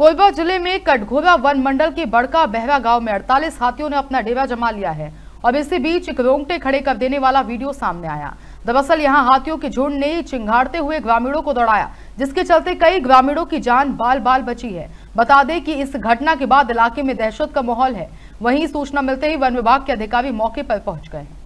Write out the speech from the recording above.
कोलबा जिले में कटघोरा वन मंडल के बड़का बहरा गांव में 48 हाथियों ने अपना डेरा जमा लिया है और इसी बीच एक रोंगटे खड़े कर देने वाला वीडियो सामने आया दरअसल यहां हाथियों के झुंड ने चिंगाड़ते हुए ग्रामीणों को दौड़ाया जिसके चलते कई ग्रामीणों की जान बाल बाल बची है बता दें कि इस घटना के बाद इलाके में दहशत का माहौल है वहीं सूचना मिलते ही वन विभाग के अधिकारी मौके पर पहुंच गए हैं